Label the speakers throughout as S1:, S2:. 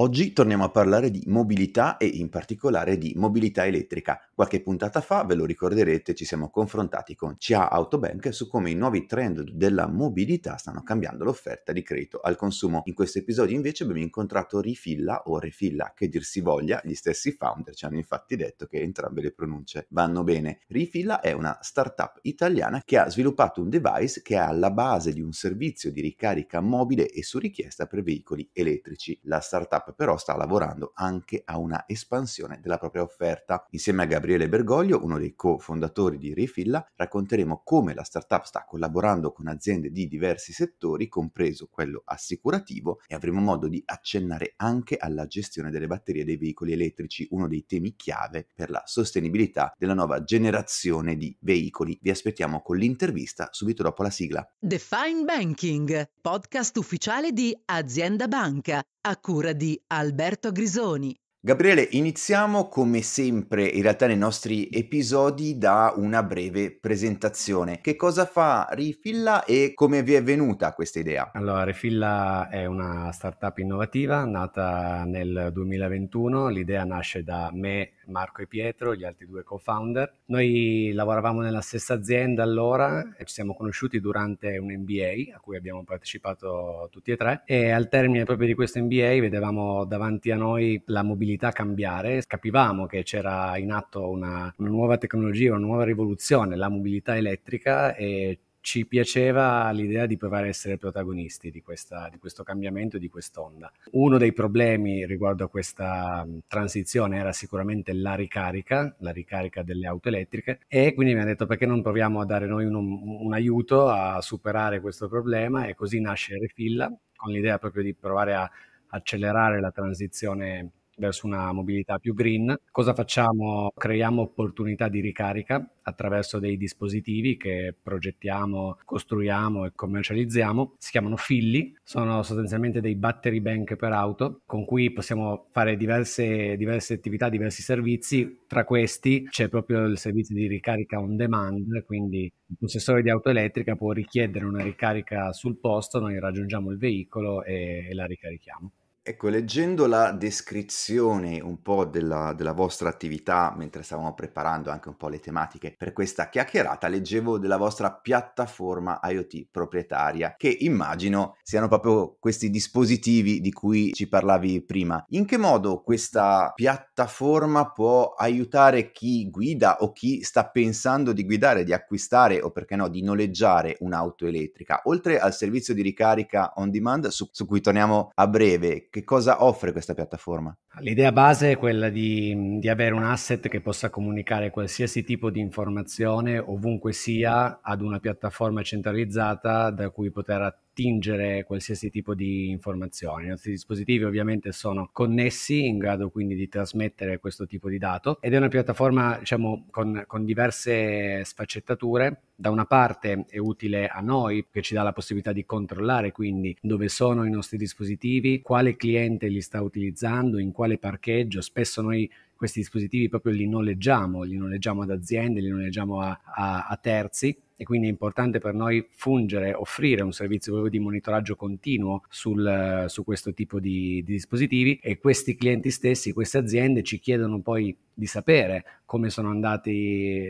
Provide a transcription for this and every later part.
S1: Oggi torniamo a parlare di mobilità e in particolare di mobilità elettrica. Qualche puntata fa, ve lo ricorderete, ci siamo confrontati con CA Autobank su come i nuovi trend della mobilità stanno cambiando l'offerta di credito al consumo. In questo episodio invece abbiamo incontrato Rifilla o Refilla, che dir si voglia, gli stessi founder ci hanno infatti detto che entrambe le pronunce vanno bene. Rifilla è una startup italiana che ha sviluppato un device che è alla base di un servizio di ricarica mobile e su richiesta per veicoli elettrici. La startup però sta lavorando anche a una espansione della propria offerta. Insieme a Gabriele Bergoglio, uno dei co-fondatori di Refilla, racconteremo come la startup sta collaborando con aziende di diversi settori, compreso quello assicurativo, e avremo modo di accennare anche alla gestione delle batterie dei veicoli elettrici, uno dei temi chiave per la sostenibilità della nuova generazione di veicoli. Vi aspettiamo con l'intervista subito dopo la sigla. The Fine Banking, podcast ufficiale di Azienda Banca, a cura di Alberto Grisoni. Gabriele, iniziamo come sempre in realtà nei nostri episodi da una breve presentazione. Che cosa fa Rifilla e come vi è venuta questa idea?
S2: Allora, Rifilla è una startup innovativa nata nel 2021. L'idea nasce da me,
S1: Marco e Pietro,
S2: gli altri due co-founder. Noi lavoravamo nella stessa azienda allora e ci siamo conosciuti durante un MBA a cui abbiamo partecipato tutti e tre e al termine proprio di questo MBA vedevamo davanti a noi la mobilità possibilità cambiare, capivamo che c'era in atto una, una nuova tecnologia, una nuova rivoluzione, la mobilità elettrica e ci piaceva l'idea di provare a essere protagonisti di, questa, di questo cambiamento, e di quest'onda. Uno dei problemi riguardo a questa mm, transizione era sicuramente la ricarica, la ricarica delle auto elettriche e quindi mi ha detto perché non proviamo a dare noi un, un aiuto a superare questo problema e così nasce Refilla con l'idea proprio di provare a accelerare la transizione verso una mobilità più green. Cosa facciamo? Creiamo opportunità di ricarica attraverso dei dispositivi che progettiamo, costruiamo e commercializziamo. Si chiamano filli, sono sostanzialmente dei battery bank per auto con cui possiamo fare diverse, diverse attività, diversi servizi. Tra questi c'è proprio il servizio di ricarica on demand, quindi il possessore di auto elettrica può richiedere una ricarica sul posto, noi raggiungiamo il veicolo e, e la ricarichiamo.
S1: Ecco, leggendo la descrizione un po' della, della, vostra attività, mentre stavamo preparando anche un po' le tematiche per questa chiacchierata, leggevo della vostra piattaforma IoT proprietaria, che immagino siano proprio questi dispositivi di cui ci parlavi prima. In che modo questa piattaforma può aiutare chi guida o chi sta pensando di guidare, di acquistare o perché no, di noleggiare un'auto elettrica? Oltre al servizio di ricarica on demand, su, su cui torniamo a breve, che cosa offre questa piattaforma?
S2: L'idea base è quella di, di, avere un asset che possa comunicare qualsiasi tipo di informazione ovunque sia ad una piattaforma centralizzata da cui poter attivare attingere qualsiasi tipo di informazione. I nostri dispositivi ovviamente sono connessi, in grado quindi di trasmettere questo tipo di dato ed è una piattaforma diciamo con, con diverse sfaccettature. Da una parte è utile a noi che ci dà la possibilità di controllare quindi dove sono i nostri dispositivi, quale cliente li sta utilizzando, in quale parcheggio. Spesso noi questi dispositivi proprio li noleggiamo, li noleggiamo ad aziende, li noleggiamo a, a, a terzi e quindi è importante per noi fungere, offrire un servizio proprio di monitoraggio continuo sul, su questo tipo di, di dispositivi e questi clienti stessi, queste aziende ci chiedono poi di sapere come sono andate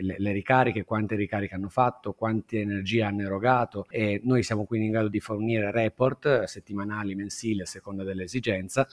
S2: le, le, ricariche, quante ricariche hanno fatto, quante energie hanno erogato e noi siamo quindi in grado di fornire report eh, settimanali, mensili a seconda dell'esigenza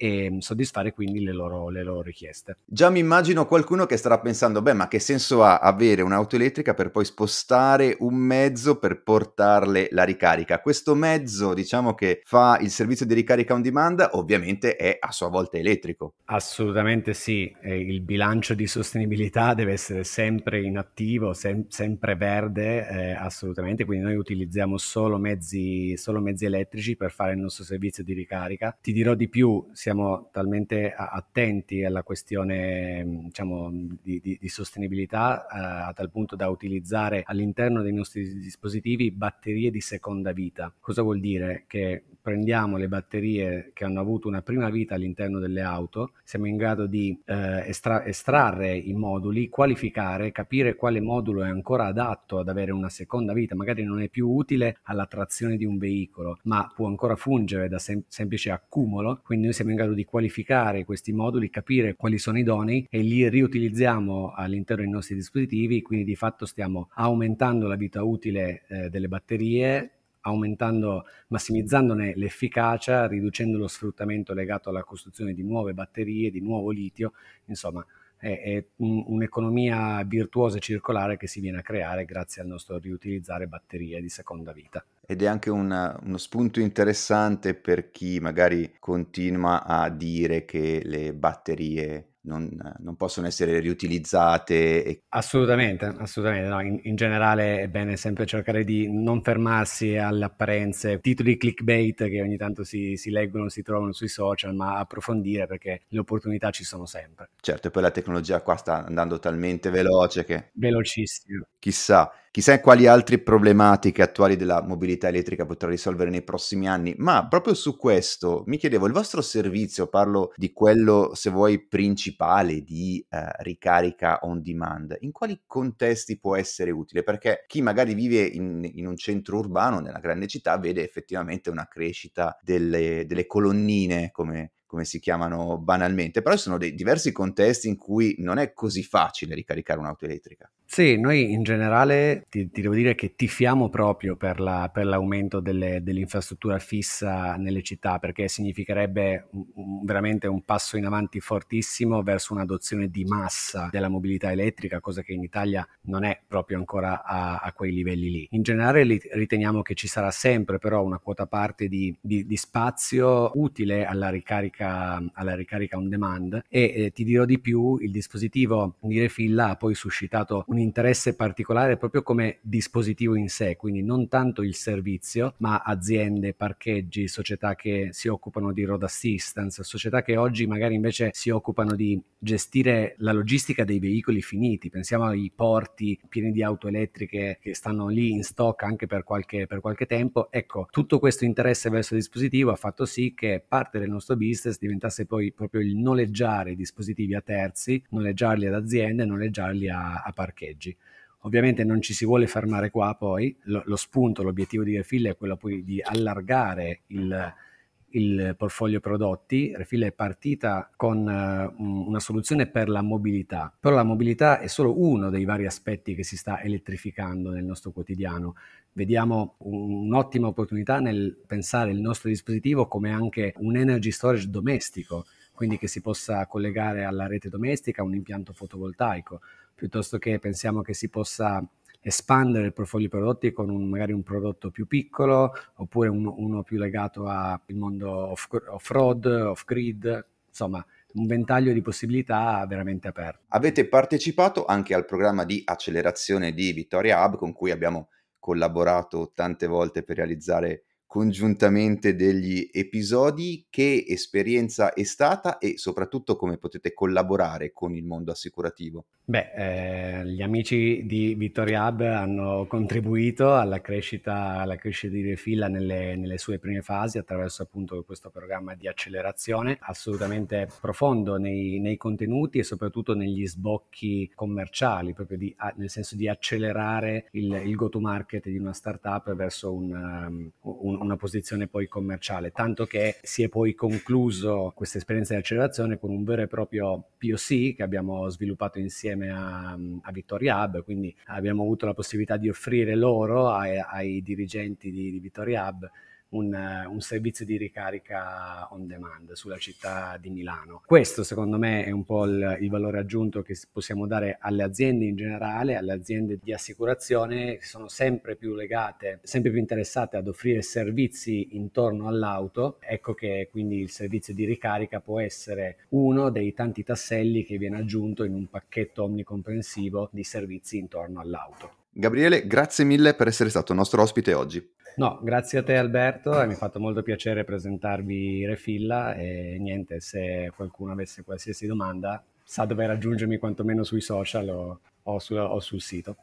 S2: e ehm, soddisfare quindi le loro, le loro richieste.
S1: Già mi immagino qualcuno che starà pensando, beh, ma che senso ha avere un'auto elettrica per poi spostare un mezzo per portarle la ricarica? Questo mezzo, diciamo che fa il servizio di ricarica on demand, ovviamente è a sua volta elettrico.
S2: Assolutamente sì, il bilancio di sostenibilità deve essere sempre in attivo, sem- sempre verde, eh, assolutamente, quindi noi utilizziamo solo mezzi, solo mezzi elettrici per fare il nostro servizio di ricarica. Ti dirò di più, si siamo talmente attenti alla questione diciamo, di, di, di, sostenibilità eh, a tal punto da utilizzare all'interno dei nostri dispositivi batterie di seconda vita. Cosa vuol dire? Che prendiamo le batterie che hanno avuto una prima vita all'interno delle auto, siamo in grado di eh, estra- estrarre i moduli, qualificare, capire quale modulo è ancora adatto ad avere una seconda vita, magari non è più utile alla trazione di un veicolo, ma può ancora fungere da sem- semplice accumulo, quindi noi siamo in grado di qualificare questi moduli, capire quali sono idonei e li riutilizziamo all'interno dei nostri dispositivi, quindi di fatto stiamo aumentando la vita utile eh, delle batterie, aumentando, massimizzandone l'efficacia, riducendo lo sfruttamento legato alla costruzione di nuove batterie, di nuovo litio, insomma è, è un'economia virtuosa e circolare che si viene a creare grazie al nostro riutilizzare batterie di seconda vita.
S1: Ed è anche una, uno spunto interessante per chi magari continua a dire che le batterie non, non, possono essere riutilizzate. E...
S2: Assolutamente, assolutamente. No. In, in, generale è bene sempre cercare di non fermarsi alle apparenze, titoli clickbait che ogni tanto si, si leggono, si trovano sui social, ma approfondire perché le opportunità ci sono sempre.
S1: Certo, e poi la tecnologia qua sta andando talmente veloce che...
S2: Velocissimo.
S1: Chissà. Chissà quali altre problematiche attuali della mobilità elettrica potrà risolvere nei prossimi anni, ma proprio su questo mi chiedevo il vostro servizio, parlo di quello se vuoi principale di eh, ricarica on demand, in quali contesti può essere utile? Perché chi magari vive in, in un centro urbano, nella grande città, vede effettivamente una crescita delle, delle colonnine come come si chiamano banalmente, però ci sono dei diversi contesti in cui non è così facile ricaricare un'auto elettrica.
S2: Sì, noi in generale ti, ti, devo dire che tifiamo proprio per, la, per l'aumento delle, dell'infrastruttura fissa nelle città, perché significherebbe un, veramente un passo in avanti fortissimo verso un'adozione di massa della mobilità elettrica, cosa che in Italia non è proprio ancora a, a quei livelli lì. In generale li, riteniamo che ci sarà sempre però una quota parte di, di, di spazio utile alla ricarica, alla ricarica on demand e eh, ti dirò di più, il dispositivo di Refilla ha poi suscitato un un interesse particolare proprio come dispositivo in sé, quindi non tanto il servizio, ma aziende, parcheggi, società che si occupano di road assistance, società che oggi magari invece si occupano di gestire la logistica dei veicoli finiti. Pensiamo ai porti pieni di auto elettriche che stanno lì in stock anche per qualche, per qualche tempo. Ecco, tutto questo interesse verso il dispositivo ha fatto sì che parte del nostro business diventasse poi proprio il noleggiare dispositivi a terzi, noleggiarli ad aziende, noleggiarli a, a parcheggi parcheggi. Ovviamente non ci si vuole fermare qua poi, lo, lo spunto, l'obiettivo di Refill è quello poi di allargare il, il portfolio prodotti. Refill è partita con uh, una soluzione per la mobilità, però la mobilità è solo uno dei vari aspetti che si sta elettrificando nel nostro quotidiano. Vediamo un'ottima opportunità nel pensare il nostro dispositivo come anche un energy storage domestico quindi che si possa collegare alla rete domestica un impianto fotovoltaico, piuttosto che pensiamo che si possa espandere il portfolio prodotti con un, magari un prodotto più piccolo oppure uno, uno più legato al mondo off, off-road, off-grid, insomma un ventaglio di possibilità veramente aperto.
S1: Avete partecipato anche al programma di accelerazione di Vittoria Hub con cui abbiamo collaborato tante volte per realizzare congiuntamente degli episodi, che esperienza è stata e soprattutto come potete collaborare con il mondo assicurativo?
S2: Beh, eh, gli amici di Vittoria Hub hanno contribuito alla crescita, alla crescita di Refilla nelle, nelle, sue prime fasi attraverso appunto questo programma di accelerazione assolutamente profondo nei, nei contenuti e soprattutto negli sbocchi commerciali, proprio di, nel senso di accelerare il, il go to market di una startup verso un, um, un una posizione poi commerciale, tanto che si è poi concluso questa esperienza di accelerazione con un vero e proprio POC che abbiamo sviluppato insieme a, a Vittoria Hub, quindi abbiamo avuto la possibilità di offrire loro ai, ai dirigenti di, di Vittoria Hub un, un, servizio di ricarica on demand sulla città di Milano. Questo secondo me è un po' il, il, valore aggiunto che possiamo dare alle aziende in generale, alle aziende di assicurazione che sono sempre più legate, sempre più interessate ad offrire servizi intorno all'auto. Ecco che quindi il servizio di ricarica può essere uno dei tanti tasselli che viene aggiunto in un pacchetto omnicomprensivo di
S1: servizi intorno all'auto. Gabriele, grazie mille per essere stato nostro ospite oggi.
S2: No, grazie a te Alberto, mi ha fatto molto piacere presentarvi Refilla e niente, se qualcuno avesse qualsiasi domanda sa dove raggiungermi quantomeno sui social o, o, su, o sul sito.